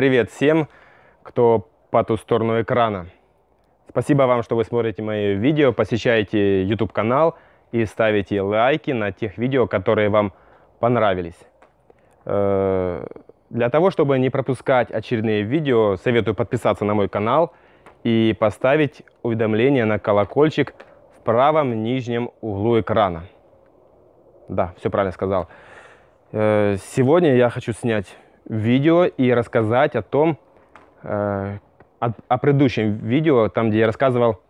Привет всем, кто по ту сторону экрана. Спасибо вам, что вы смотрите мои видео, посещаете YouTube канал и ставите лайки на тех видео, которые вам понравились. Э, для того, чтобы не пропускать очередные видео, советую подписаться на мой канал и поставить уведомление на колокольчик в правом нижнем углу экрана. Да, все правильно сказал. Э, сегодня я хочу снять видео и рассказать о том, э, о, о предыдущем видео, там, где я рассказывал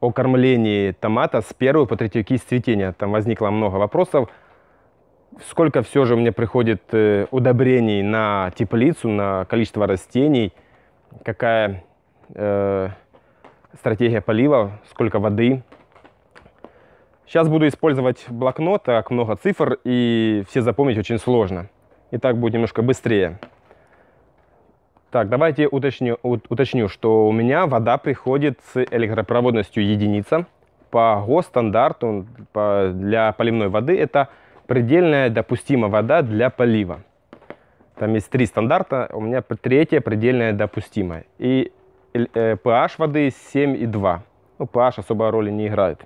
о кормлении томата с первой по третью кисть цветения. Там возникло много вопросов. Сколько все же мне приходит э, удобрений на теплицу, на количество растений, какая э, стратегия полива, сколько воды. Сейчас буду использовать блокнот, так много цифр, и все запомнить очень сложно. И так будет немножко быстрее. Так, давайте уточню, уточню, что у меня вода приходит с электропроводностью единица. По ГОСТ-стандарту для поливной воды это предельная допустимая вода для полива. Там есть три стандарта, у меня третья предельная допустимая. И pH э, воды 7,2. Ну, pH особой роли не играет.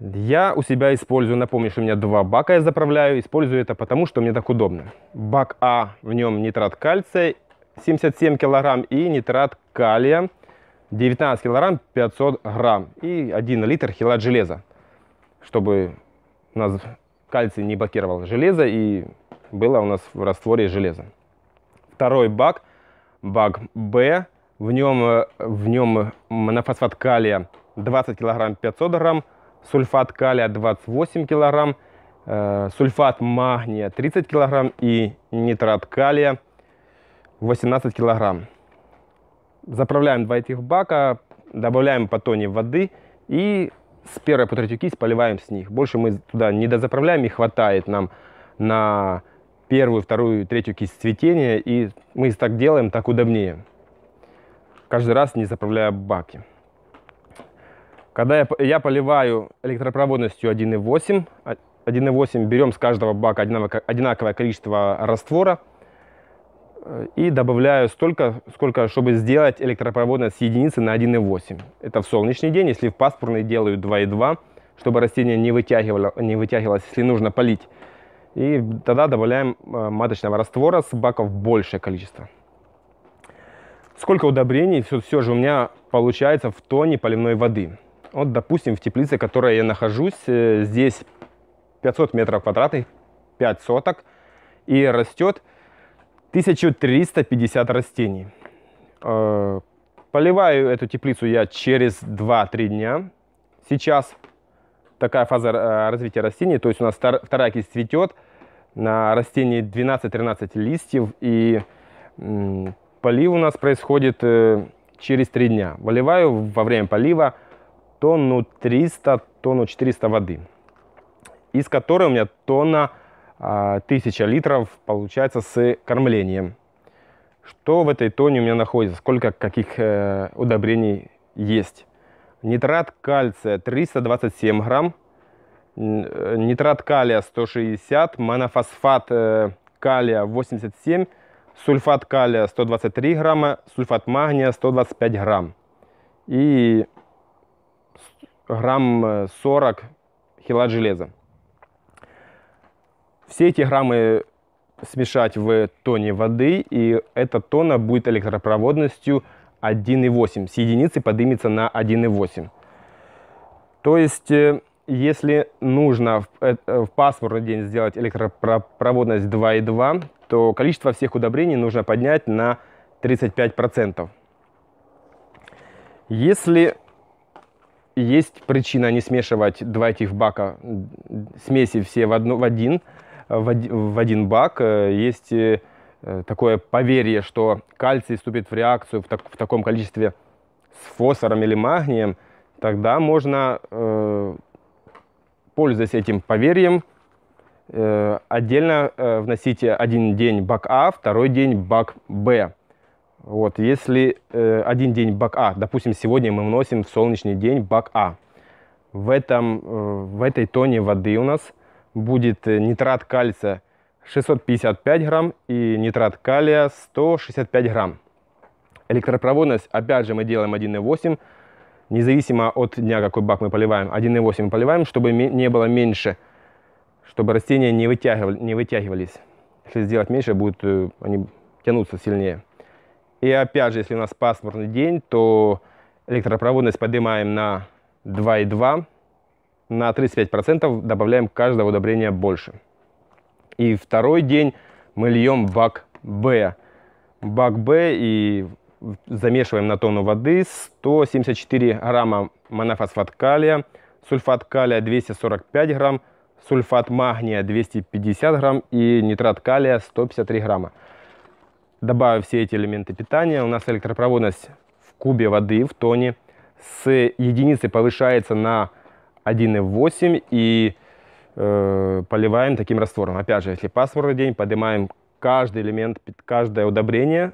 Я у себя использую, напомню, что у меня два бака я заправляю. Использую это потому, что мне так удобно. Бак А, в нем нитрат кальция 77 килограмм и нитрат калия 19 килограмм 500 грамм. И 1 литр хилат железа, чтобы у нас кальций не блокировал железо и было у нас в растворе железа. Второй бак, бак Б, в нем, э, в нем монофосфат калия 20 килограмм 500 грамм сульфат калия 28 кг, э, сульфат магния 30 кг и нитрат калия 18 кг. Заправляем два этих бака, добавляем по тоне воды и с первой по третью кисть поливаем с них. Больше мы туда не дозаправляем и хватает нам на первую, вторую, третью кисть цветения. И мы так делаем, так удобнее. Каждый раз не заправляя баки. Когда я, я поливаю электропроводностью 1,8, 1,8 а, берем с каждого бака одинаковое количество раствора э, и добавляю столько, сколько, чтобы сделать электропроводность единицы на 1,8. Это в солнечный день, если в пасмурный делаю 2,2, чтобы растение не, вытягивало, не вытягивалось, если нужно полить. И тогда добавляем э, маточного раствора с баков большее количество. Сколько удобрений все, все же у меня получается в тоне поливной воды. Вот, допустим, в теплице, в которой я нахожусь, э, здесь 500 метров квадратных, 5 соток, и растет 1350 растений. Э, поливаю эту теплицу я через 2-3 дня. Сейчас такая фаза э, развития растений, то есть у нас вторая кисть цветет, на растении 12-13 листьев, и полив у нас происходит через 3 дня. Выливаю во время полива тонну 300, тонну 400 воды, из которой у меня тонна 1000 а, литров получается с кормлением. Что в этой тонне у меня находится, сколько каких э, удобрений есть. Нитрат кальция 327 грамм, э, нитрат калия 160, монофосфат э, калия 87, сульфат калия 123 грамма, сульфат магния 125 грамм. И грамм 40 э, хилат железа. Все эти граммы смешать в тоне воды, и эта тона будет электропроводностью 1,8. С единицы поднимется на 1,8. То есть, э, если нужно в, э, в пасмурный день сделать электропроводность 2,2, то количество всех удобрений нужно поднять на 35%. Если есть причина не смешивать два этих бака, смеси все в, одно, в, один, в один бак. Э, есть э, такое поверье, что кальций вступит в реакцию в, так, в таком количестве с фосфором или магнием, тогда можно, э, пользуясь этим поверьем, отдельно э, вносить один день бак А, второй день бак Б. Вот, если э, один день бак А, допустим, сегодня мы вносим в солнечный день бак А, в, этом, э, в этой тоне воды у нас будет э, нитрат кальция 655 грамм и нитрат калия 165 грамм. Электропроводность, опять же, мы делаем 1,8, независимо от дня, какой бак мы поливаем. 1,8 мы поливаем, чтобы не было меньше, чтобы растения не, вытягивали, не вытягивались. Если сделать меньше, будут, э, они тянутся сильнее. И опять же, если у нас пасмурный день, то электропроводность поднимаем на 2,2, на 35% добавляем каждого удобрения больше. И второй день мы льем бак Б. Бак Б и замешиваем на тонну воды 174 грамма монофосфат калия, сульфат калия 245 грамм, сульфат магния 250 грамм и нитрат калия 153 грамма добавив все эти элементы питания, у нас электропроводность в кубе воды, в тоне, с единицы повышается на 1,8 и э, поливаем таким раствором. Опять же, если пасмурный день, поднимаем каждый элемент, каждое удобрение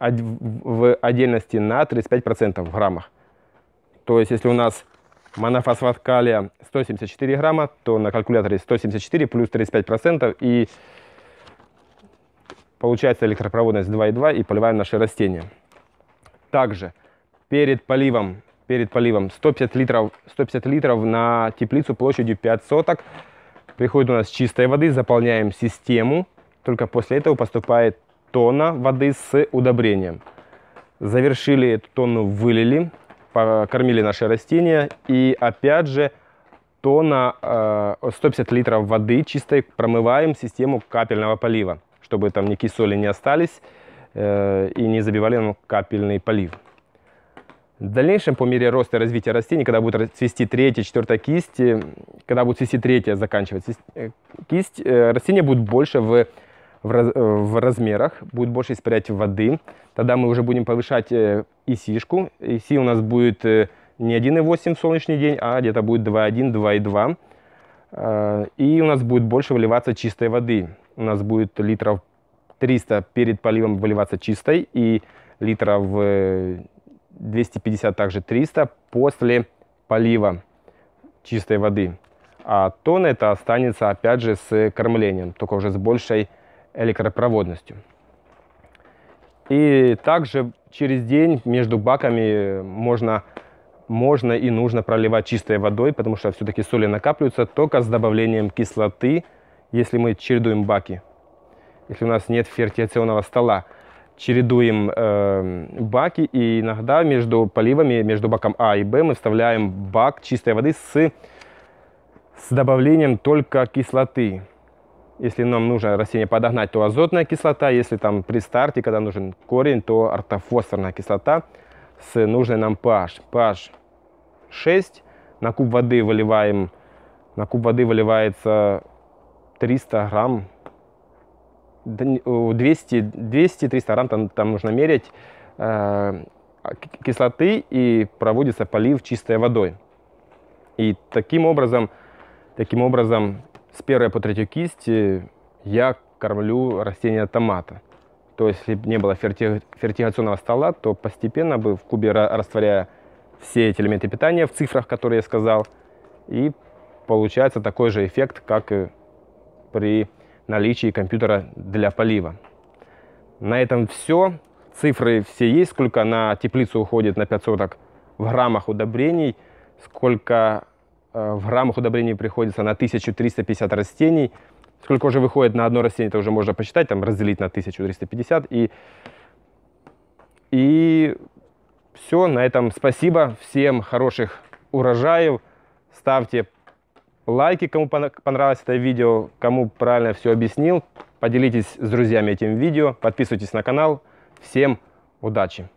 в отдельности на 35% в граммах. То есть, если у нас монофосфат калия 174 грамма, то на калькуляторе 174 плюс 35% и Получается электропроводность 2,2 и поливаем наши растения. Также перед поливом, перед поливом 150 литров, 150 литров на теплицу площадью 5 соток. Приходит у нас чистой воды, заполняем систему. Только после этого поступает тонна воды с удобрением. Завершили эту тонну, вылили, покормили наши растения. И опять же тонна, 150 э, литров воды чистой промываем систему капельного полива чтобы там никакие соли не остались э, и не забивали нам ну, капельный полив. В дальнейшем, по мере роста и развития растений, когда будет цвести третья, четвертая кисть, когда будет цвести третья, заканчиваться э, кисть, э, растения будут больше в, в, раз, э, в размерах, будет больше испарять воды. Тогда мы уже будем повышать и и ИСИ у нас будет не 1,8 в солнечный день, а где-то будет 2,1, 2,2. И у нас будет больше выливаться чистой воды у нас будет литров 300 перед поливом выливаться чистой и литров 250, э, также 300 после полива чистой воды. А тон это останется опять же с кормлением, только уже с большей электропроводностью. И также через день между баками э, можно, можно и нужно проливать чистой водой, потому что все-таки соли накапливаются только с добавлением кислоты – если мы чередуем баки. Если у нас нет фертиляционного стола, чередуем э, баки, и иногда между поливами, между баком А и Б мы вставляем бак чистой воды с, с добавлением только кислоты. Если нам нужно растение подогнать, то азотная кислота. Если там при старте, когда нужен корень, то ортофосфорная кислота с нужной нам pH. pH 6. На куб воды выливаем, на куб воды выливается 300 грамм, 200-300 грамм там, там нужно мерить э, кислоты и проводится полив чистой водой. И таким образом, таким образом с первой по третью кисти я кормлю растения томата. То есть, если бы не было ферти... фертигационного стола, то постепенно бы в кубе растворяя все эти элементы питания в цифрах, которые я сказал, и получается такой же эффект, как и при наличии компьютера для полива. На этом все. Цифры все есть, сколько на теплицу уходит на 5 соток в граммах удобрений, сколько э, в граммах удобрений приходится на 1350 растений, сколько уже выходит на одно растение, это уже можно посчитать, там разделить на 1350 и, и все, на этом спасибо, всем хороших урожаев, ставьте лайки, кому понравилось это видео, кому правильно все объяснил. Поделитесь с друзьями этим видео, подписывайтесь на канал. Всем удачи!